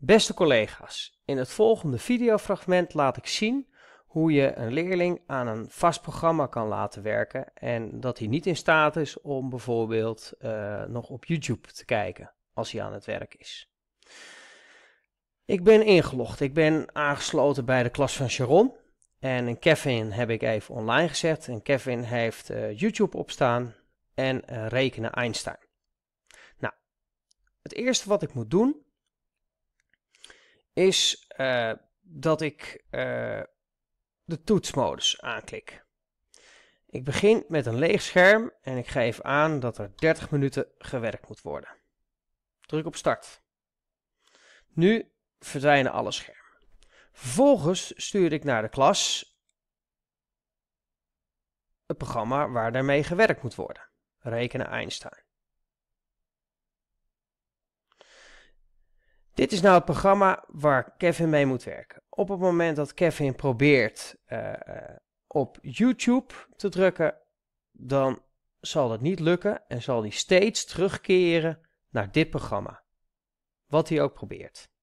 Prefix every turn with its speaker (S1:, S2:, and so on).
S1: Beste collega's, in het volgende videofragment laat ik zien hoe je een leerling aan een vast programma kan laten werken en dat hij niet in staat is om bijvoorbeeld eh, nog op YouTube te kijken als hij aan het werk is. Ik ben ingelogd, ik ben aangesloten bij de klas van Sharon en Kevin heb ik even online gezet en Kevin heeft eh, YouTube opstaan en eh, rekenen Einstein. Nou, het eerste wat ik moet doen is eh, dat ik eh, de toetsmodus
S2: aanklik.
S1: Ik begin met een leeg scherm en ik geef aan dat er 30 minuten gewerkt moet worden. Druk op start. Nu verdwijnen alle schermen. Vervolgens stuur ik naar de klas het programma waar daarmee gewerkt moet worden. Rekenen Einstein. Dit is nou het programma waar Kevin mee moet werken. Op het moment dat Kevin probeert eh, eh, op YouTube te drukken, dan zal dat niet lukken en zal hij steeds terugkeren naar dit programma. Wat hij ook probeert.